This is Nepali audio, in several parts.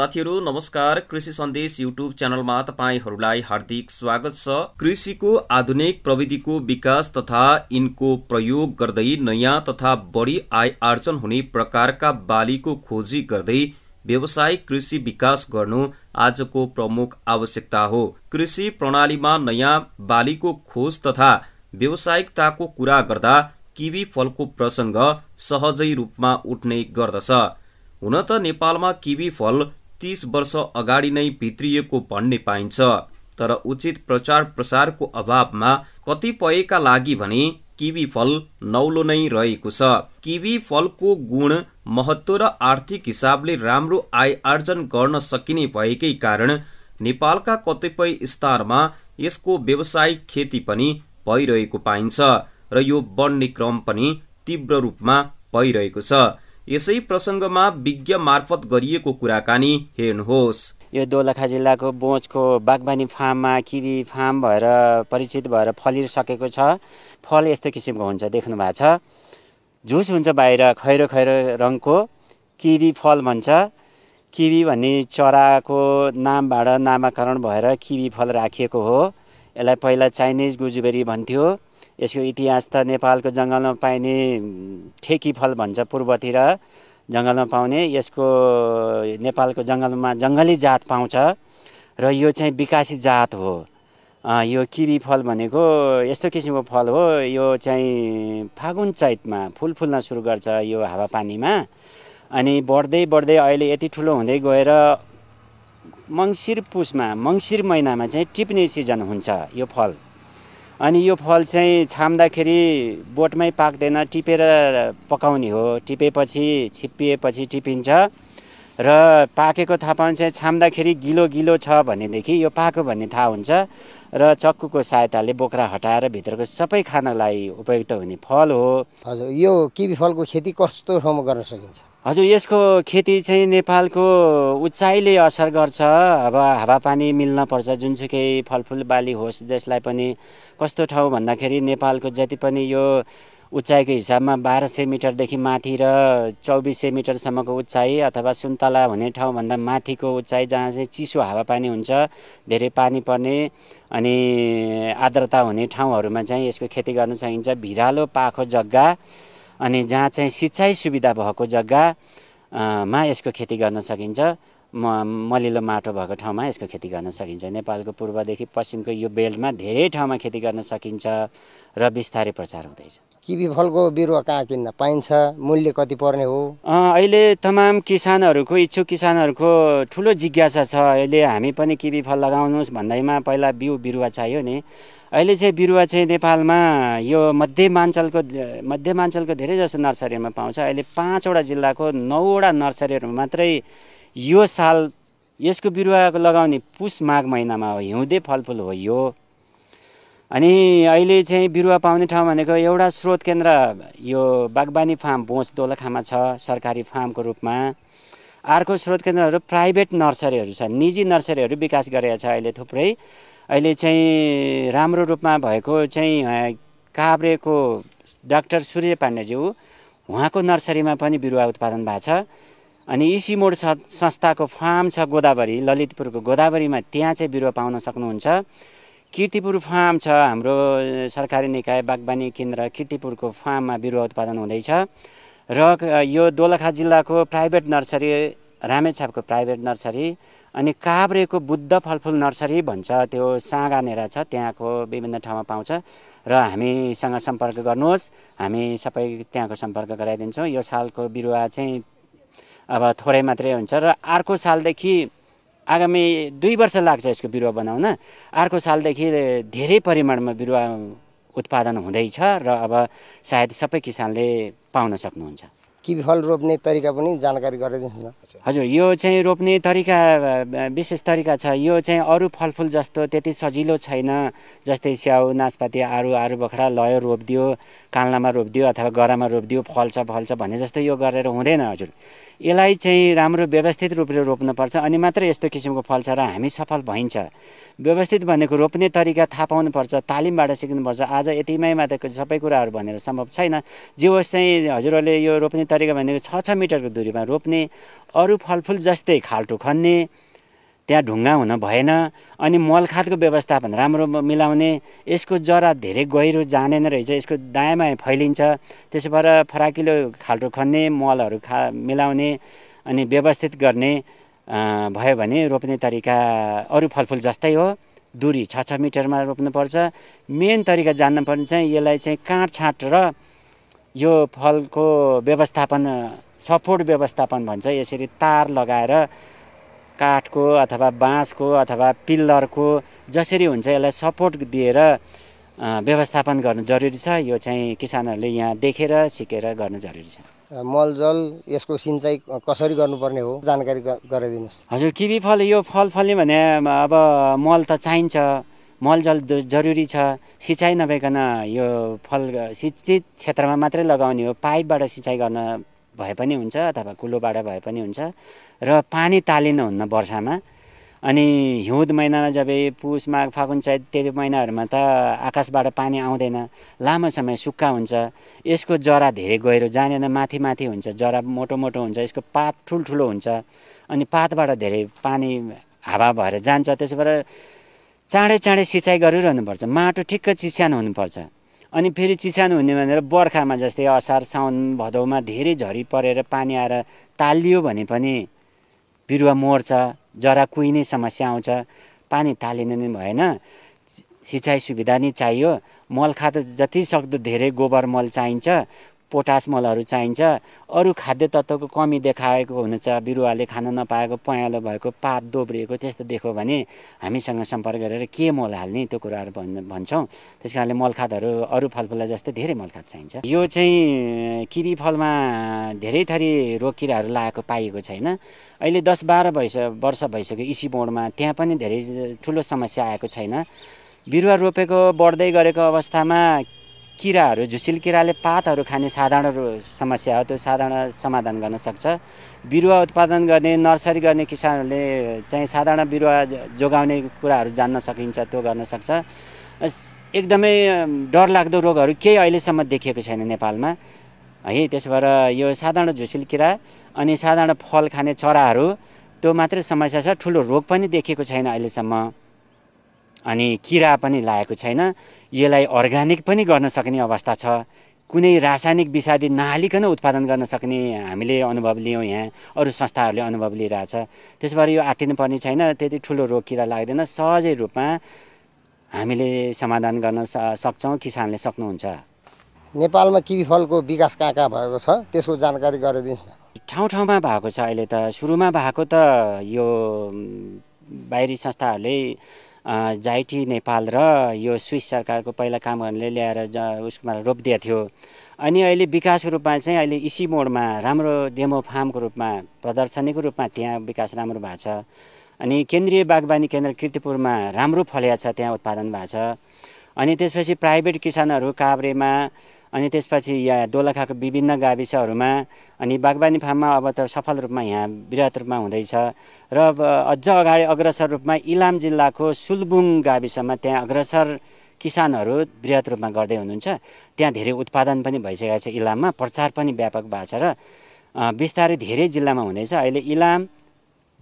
साथीहरू नमस्कार कृषि सन्देश युट्युब च्यानलमा तपाईँहरूलाई हार्दिक स्वागत छ कृषिको आधुनिक प्रविधिको विकास तथा यिनको प्रयोग गर्दै नयाँ तथा बढी आय आर्जन हुने प्रकारका बालीको खोजी गर्दै व्यवसायिक कृषि विकास गर्नु आजको प्रमुख आवश्यकता हो कृषि प्रणालीमा नयाँ बालीको खोज तथा व्यावसायिकताको कुरा गर्दा किवी फलको प्रसङ्ग सहजै रूपमा उठ्ने गर्दछ हुन त नेपालमा किवी फल तिस वर्ष अगाडि नै भित्रिएको भन्ने पाइन्छ तर उचित प्रचार प्रसारको अभावमा कतिपयका लागि भने किवी फल नौलो नै रहेको छ किवी फलको गुण महत्त्व र आर्थिक हिसाबले राम्रो आय आर्जन गर्न सकिने भएकै कारण नेपालका कतिपय स्थानमा यसको व्यावसायिक खेती पनि भइरहेको पाइन्छ र यो बढ्ने क्रम पनि तीव्र रूपमा भइरहेको छ यसै प्रसङ्गमा विज्ञ मार्फत गरिएको कुराकानी हेर्नुहोस् यो दोलखा जिल्लाको बोचको बागवानी फार्ममा किवी फार्म भएर परिचित भएर फलिसकेको छ फल यस्तो किसिमको हुन्छ देख्नु भएको छ झुस हुन्छ बाहिर खैरो खैरो रङको किवी फल भन्छ किवी भन्ने चराको नामबाट नामाकरण भएर किवी फल राखिएको हो यसलाई पहिला चाइनिज गुजुबेरी भन्थ्यो यसको इतिहास त नेपालको जङ्गलमा पाइने ठेकी फल भन्छ पूर्वतिर जङ्गलमा पाउने यसको नेपालको जङ्गलमा जङ्गली जात पाउँछ र यो चाहिँ विकासी जात हो यो किवी फल भनेको यस्तो किसिमको फल हो यो चाहिँ फागुन चैतमा फुल फुल्न सुरु गर्छ यो हावापानीमा अनि बढ्दै बढ्दै अहिले यति ठुलो हुँदै गएर मङ्सिर पुसमा मङ्सिर महिनामा चाहिँ टिप्ने सिजन हुन्छ यो फल अनि यो फल चाहिँ छाम्दाखेरि बोटमै पाक्दैन टिपेर पकाउने हो टिपेपछि छिप्पिएपछि टिपिन्छ र पाकेको थाहा पाउँछ छाम्दाखेरि गिलो गिलो छ भनेदेखि यो पाएको भन्ने थाहा हुन्छ र चक्कुको सहायताले बोक्रा हटाएर भित्रको सबै खानालाई उपयुक्त हुने फल हो हजुर यो किवी फलको खेती कस्तो ठाउँमा गर्न सकिन्छ हजुर यसको खेती चाहिँ नेपालको उचाइले असर गर्छ अब हावापानी मिल्न पर्छ जुनसुकै फलफुल बाली होस् त्यसलाई पनि कस्तो ठाउँ भन्दाखेरि नेपालको जति पनि यो उचाइको हिसाबमा बाह्र सय मिटरदेखि माथि र चौबिस सय मिटरसम्मको उचाइ अथवा सुन्तला हुने ठाउँभन्दा माथिको उचाइ जहाँ चाहिँ चिसो हावापानी हुन्छ धेरै पानी पर्ने अनि आर्द्रता हुने ठाउँहरूमा चाहिँ यसको खेती गर्न सकिन्छ भिरालो पाखो जग्गा अनि जहाँ चाहिँ सिँचाइ सुविधा भएको जग्गामा यसको खेती गर्न सकिन्छ म मलिलो माटो भएको ठाउँमा यसको खेती गर्न सकिन्छ नेपालको पूर्वदेखि पश्चिमको यो बेल्टमा धेरै ठाउँमा खेती गर्न सकिन्छ र बिस्तारै प्रचार हुँदैछ किबी फलको बिरुवा कहाँ किन्न पाइन्छ मूल्य कति पर्ने हो अहिले तमाम किसानहरूको इच्छुक किसानहरूको ठुलो जिज्ञासा छ अहिले हामी पनि किबी फल लगाउनुहोस् भन्दैमा पहिला बिउ बिरुवा चाहियो नि अहिले चाहिँ बिरुवा चाहिँ नेपालमा यो मध्यमाञ्चलको मध्यमाञ्चलको धेरै जसो नर्सरीमा पाउँछ अहिले पाँचवटा जिल्लाको नौवटा नर्सरीहरूमा मात्रै यो साल यसको बिरुवा लगाउने पुस माघ महिनामा हो हिउँदे फलफुल हो यो अनि अहिले चाहिँ बिरुवा पाउने ठाउँ भनेको एउटा स्रोत केन्द्र यो बागवानी फार्म बोँच दोलखामा छ सरकारी फार्मको रूपमा अर्को स्रोत केन्द्रहरू प्राइभेट नर्सरीहरू छ निजी नर्सरीहरू विकास गरेको छ अहिले थुप्रै अहिले चाहिँ राम्रो रूपमा भएको चाहिँ काभ्रेको डाक्टर सूर्य पाण्डेज्यू उहाँको नर्सरीमा पनि बिरुवा उत्पादन भएको छ अनि इसी मोड संस्थाको फार्म छ गोदावरी ललितपुरको गोदावरीमा त्यहाँ चाहिँ बिरुवा पाउन सक्नुहुन्छ किर्तिपुर फार्म छ हाम्रो सरकारी निकाय बागवानी केन्द्र किर्तिपुरको फार्ममा बिरुवा उत्पादन हुँदैछ र यो दोलखा जिल्लाको प्राइभेट नर्सरी रामेछापको प्राइभेट नर्सरी अनि काभ्रेको बुद्ध फलफुल नर्सरी भन्छ त्यो साँगानेर छ त्यहाँको विभिन्न ठाउँमा पाउँछ र हामीसँग सम्पर्क गर्नुहोस् हामी सबै त्यहाँको सम्पर्क गराइदिन्छौँ यो सालको बिरुवा चाहिँ अब थोरै मात्रै हुन्छ र अर्को सालदेखि आगामी दुई वर्ष लाग्छ यसको बिरुवा बनाउन अर्को सालदेखि धेरै परिमाणमा बिरुवा उत्पादन हुँदैछ र अब सायद सबै किसानले पाउन सक्नुहुन्छ किफल रोप्ने तरिका पनि जानकारी गराइदिनु हजुर यो चाहिँ रोप्ने तरिका विशेष तरिका छ यो चाहिँ अरू फलफुल जस्तो त्यति सजिलो छैन जस्तै स्याउ नासपाती आरु आरु बखडा लयो रोपिदियो काल्नामा रोपिदियो अथवा गरामा रोपिदियो फल्छ फल्छ भने जस्तो यो गरेर हुँदैन हजुर यसलाई चाहिँ राम्रो व्यवस्थित रूपले रोप्नुपर्छ अनि मात्रै यस्तो किसिमको फल्छ र हामी सफल भइन्छ व्यवस्थित भनेको रोप्ने तरिका थाहा पाउनुपर्छ तालिमबाट सिक्नुपर्छ आज यतिमै मात्र सबै कुराहरू भनेर सम्भव छैन जे होस् चाहिँ हजुरहरूले यो रोप्ने तरिका भनेको छ छ मिटरको दुरीमा रोप्ने अरू फलफुल जस्तै खाल्टो खन्ने त्यहाँ ढुङ्गा हुन भएन अनि मलखादको व्यवस्थापन राम्रो मिलाउने यसको जरा धेरै गहिरो जानेन रहेछ यसको दायाँ फैलिन्छ फैलिन्छ भएर फराकिलो खाल्टो खन्ने मलहरू खा मिलाउने अनि व्यवस्थित गर्ने भयो भने रोप्ने तरिका अरू फलफुल जस्तै हो दुरी छ छ मिटरमा रोप्नुपर्छ मेन तरिका जान्नुपर्ने चाहिँ यसलाई चाहिँ काँट छाँट र यो फलको व्यवस्थापन सपोर्ट व्यवस्थापन भन्छ यसरी तार लगाएर काठको अथवा बाँसको अथवा पिल्लरको जसरी हुन्छ यसलाई सपोर्ट दिएर व्यवस्थापन गर्नु जरुरी छ यो चाहिँ किसानहरूले यहाँ देखेर सिकेर गर्नु जरुरी छ मल जल यसको सिँचाइ कसरी गर्नुपर्ने हो जानकारी गराइदिनुहोस् हजुर किवी फल यो फल भने अब मल त चाहिन्छ मलजल जरुरी छ सिँचाइ नभइकन यो फल सिँचित क्षेत्रमा मात्रै लगाउने हो पाइपबाट सिँचाइ गर्न भए पनि हुन्छ अथवा कुलोबाट भए पनि हुन्छ र पानी तालिन हुन्न वर्षामा अनि हिउँद महिनामा जब पुस माघ फागुन चैत त्यो महिनाहरूमा त आकाशबाट पानी आउँदैन लामो समय सुक्खा हुन्छ यसको जरा धेरै गहिरो जानेन माथि माथि हुन्छ जरा मोटो मोटो हुन्छ यसको पात ठुल्ठुलो हुन्छ अनि पातबाट धेरै पानी हावा भएर जान्छ त्यसो भएर चाँडै चाँडै सिँचाइ गरिरहनुपर्छ माटो ठिक्क चिस्यान हुनुपर्छ अनि फेरि चिसानो हुने भनेर बर्खामा जस्तै असार साउन भदौमा धेरै झरी परेर पानी आएर तालियो भने पनि बिरुवा मर्छ जरा कुहिने समस्या आउँछ पानी तालिनु नै भएन सिँचाइ सुविधा नै चाहियो मल खाद जति सक्दो धेरै गोबर मल चाहिन्छ पोटास मलहरू चाहिन्छ अरू खाद्य तत्त्वको कमी देखाएको हुन्छ बिरुवाले खान नपाएको पहेँलो भएको पात दोब्रिएको त्यस्तो देख्यो भने हामीसँग सम्पर्क गरेर के मल हाल्ने त्यो कुराहरू भन् भन्छौँ त्यस कारणले मलखादहरू अरू फलफुललाई जस्तै धेरै मलखाद चाहिन्छ यो चाहिँ किवी फलमा धेरै थरी रोग किराहरू लागेको पाइएको छैन अहिले दस बाह्र भइस वर्ष भइसक्यो इसी बोर्डमा त्यहाँ पनि धेरै ठुलो समस्या आएको छैन बिरुवा रोपेको बढ्दै गरेको अवस्थामा किराहरू झुसिल किराले पातहरू खाने साधारण समस्या हो त्यो साधारण समाधान गर्न सक्छ बिरुवा उत्पादन गर्ने नर्सरी गर्ने किसानहरूले चाहिँ साधारण बिरुवा जोगाउने कुराहरू जान्न सकिन्छ त्यो गर्न सक्छ एकदमै डरलाग्दो रोगहरू केही अहिलेसम्म देखिएको छैन नेपालमा है त्यसो भएर यो साधारण झुसिल किरा अनि साधारण फल खाने चराहरू त्यो मात्रै समस्या छ ठुलो रोग पनि देखिएको छैन अहिलेसम्म अनि किरा पनि लागेको छैन यसलाई अर्ग्यानिक पनि गर्न सक्ने अवस्था छ कुनै रासायनिक विषादी नहालिकन उत्पादन गर्न सक्ने हामीले अनुभव लियौँ यहाँ अरू संस्थाहरूले अनुभव लिइरहेछ त्यसबाट यो आत्तिनु पर्ने छैन त्यति ठुलो रोग किरा लाग्दैन सहजै रूपमा हामीले समाधान गर्न सक्छौँ किसानले सक्नुहुन्छ नेपालमा किवी फलको विकास कहाँ कहाँ भएको छ त्यसको जानकारी गरिदिनु ठाउँ ठाउँमा भएको छ अहिले त सुरुमा भएको त यो बाहिरी संस्थाहरूले जाइटी नेपाल र यो स्विस सरकारको पहिला कामहरूले ल्याएर उसमा रोपिदिएको थियो अनि अहिले विकासको रूपमा चाहिँ अहिले इसी मोडमा राम्रो डेमो फार्मको रूपमा प्रदर्शनीको रूपमा त्यहाँ विकास राम्रो भएको छ अनि केन्द्रीय बागवानी केन्द्र किर्तिपुरमा राम्रो फलिया छ त्यहाँ उत्पादन भएको छ अनि त्यसपछि प्राइभेट किसानहरू काभ्रेमा अनि त्यसपछि यहाँ दोलखाको विभिन्न गाविसहरूमा अनि बागवानी फार्ममा अब त सफल रूपमा यहाँ वृहत रूपमा हुँदैछ र अझ अगाडि अग्रसर रूपमा इलाम जिल्लाको सुलबुङ गाविसमा त्यहाँ अग्रसर किसानहरू वृहत रूपमा गर्दै हुनुहुन्छ त्यहाँ धेरै उत्पादन पनि भइसकेको छ इलाममा प्रचार पनि व्यापक भएको छ र बिस्तारै धेरै जिल्लामा हुँदैछ अहिले इलाम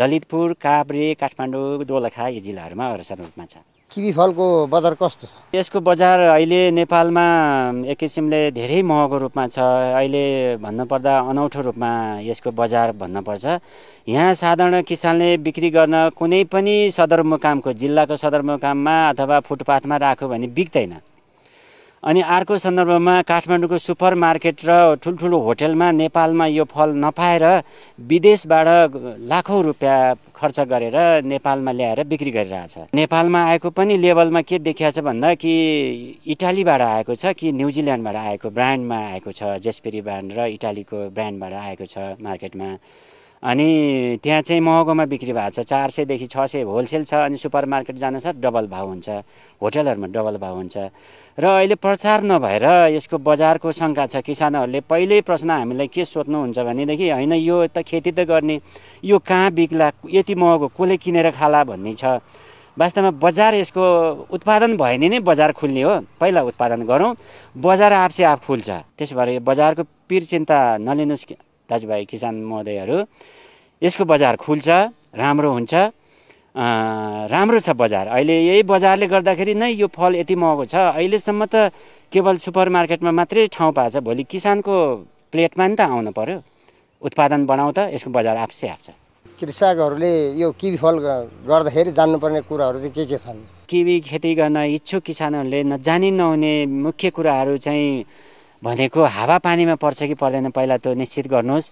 ललितपुर काभ्रे काठमाडौँ दोलखा यी जिल्लाहरूमा अग्रसर रूपमा छ किवी फलको बजार कस्तो छ यसको बजार अहिले नेपालमा एक किसिमले धेरै महँगो रूपमा छ अहिले भन्नुपर्दा अनौठो रूपमा यसको बजार भन्नुपर्छ यहाँ साधारण किसानले बिक्री गर्न कुनै पनि सदरमुकामको जिल्लाको सदरमुकाममा अथवा फुटपाथमा राख्यो भने बिक्दैन अनि अर्को सन्दर्भमा काठमाडौँको सुपर मार्केट र ठुल्ठुलो होटेलमा नेपालमा यो फल नपाएर विदेशबाट लाखौँ रुपियाँ खर्च गरेर नेपालमा ल्याएर बिक्री गरिरहेछ नेपालमा आएको पनि लेभलमा के देखिया छ भन्दा कि इटालीबाट आएको छ कि न्युजिल्यान्डबाट आएको ब्रान्डमा आएको छ जेस्पेरी ब्रान्ड र इटालीको ब्रान्डबाट आएको छ मार्केटमा अनि त्यहाँ चाहिँ महँगोमा बिक्री भएको छ चार सयदेखि छ सय होलसेल छ अनि सुपर मार्केट छ डबल भाउ हुन्छ होटलहरूमा डबल भाउ हुन्छ र अहिले प्रचार नभएर यसको बजारको शङ्का छ किसानहरूले पहिल्यै प्रश्न हामीलाई के सोध्नुहुन्छ भनेदेखि होइन यो त खेती त गर्ने यो कहाँ बिग्ला यति महँगो कसले किनेर खाला भन्ने छ वास्तवमा बजार यसको उत्पादन भयो भने नै बजार खुल्ने हो पहिला उत्पादन गरौँ बजार आफसे आफ खुल्छ त्यसो भएर यो बजारको पिर चिन्ता नलिनुहोस् दाजुभाइ किसान महोदयहरू यसको बजार खुल्छ राम्रो हुन्छ राम्रो छ बजार अहिले यही बजारले गर्दाखेरि नै यो फल यति महँगो छ अहिलेसम्म त केवल सुपर मार्केटमा मात्रै ठाउँ पाएको छ भोलि किसानको प्लेटमा नि त आउनु पऱ्यो उत्पादन त यसको बजार आफै आफ्छ कृषकहरूले यो किवी फल गर्दाखेरि जान्नुपर्ने कुराहरू चाहिँ के के छन् किवी खेती गर्न इच्छुक किसानहरूले नजानी नहुने मुख्य कुराहरू चाहिँ भनेको हावा पानीमा पर्छ कि पर्दैन पहिला त्यो निश्चित गर्नुहोस्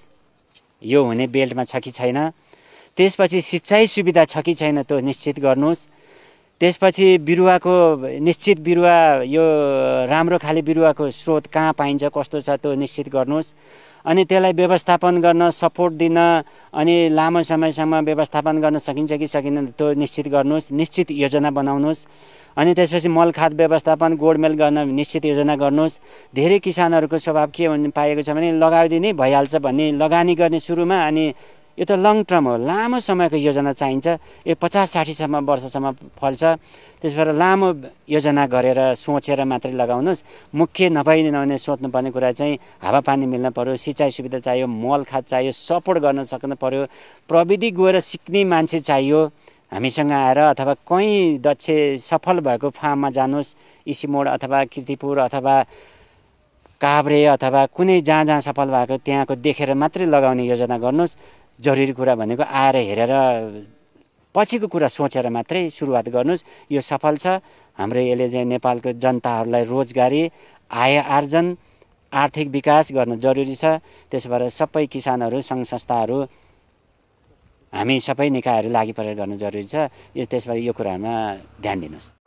यो हुने बेल्टमा छ कि छैन त्यसपछि सिँचाइ सुविधा छ कि छैन त्यो निश्चित गर्नुहोस् त्यसपछि बिरुवाको निश्चित बिरुवा यो राम्रो खाले बिरुवाको स्रोत कहाँ पाइन्छ कस्तो छ त्यो निश्चित गर्नुहोस् अनि त्यसलाई व्यवस्थापन गर्न सपोर्ट दिन अनि लामो समयसम्म व्यवस्थापन गर्न सकिन्छ कि सकिँदैन त्यो निश्चित गर्नुहोस् निश्चित योजना बनाउनुहोस् अनि त्यसपछि मल खाद व्यवस्थापन गोडमेल गर्न निश्चित योजना गर्नुहोस् धेरै किसानहरूको स्वभाव के पाएको छ भने लगाइदिने भइहाल्छ भन्ने लगानी गर्ने सुरुमा अनि यो त लङ टर्म हो लामो समयको योजना चाहिन्छ यो पचास साठीसम्म वर्षसम्म फल्छ त्यस भएर लामो योजना गरेर सोचेर मात्रै लगाउनुहोस् मुख्य नभइ नभने सोच्नुपर्ने कुरा चाहिँ हावापानी मिल्न पऱ्यो सिँचाइ सुविधा चाहियो मल खाद चाहियो सपोर्ट गर्न सक्नु पऱ्यो प्रविधि गएर सिक्ने मान्छे चाहियो हामीसँग आएर अथवा कहीँ दक्ष सफल भएको फार्ममा जानुहोस् इसिमोड अथवा किर्तिपुर अथवा काभ्रे अथवा कुनै जहाँ जहाँ सफल भएको त्यहाँको देखेर मात्रै लगाउने योजना गर्नुहोस् जरुरी कुरा भनेको आएर हेरेर पछिको कुरा सोचेर मात्रै सुरुवात गर्नुहोस् यो सफल छ हाम्रो यसले चाहिँ नेपालको जनताहरूलाई रोजगारी आय आर्जन आर्थिक विकास गर्न जरुरी छ त्यसबाट सबै किसानहरू सङ्घ संस्थाहरू हामी सबै निकायहरू लागि परेर गर्न जरुरी छ यो त्यसबाट यो कुरामा ध्यान दिनुहोस्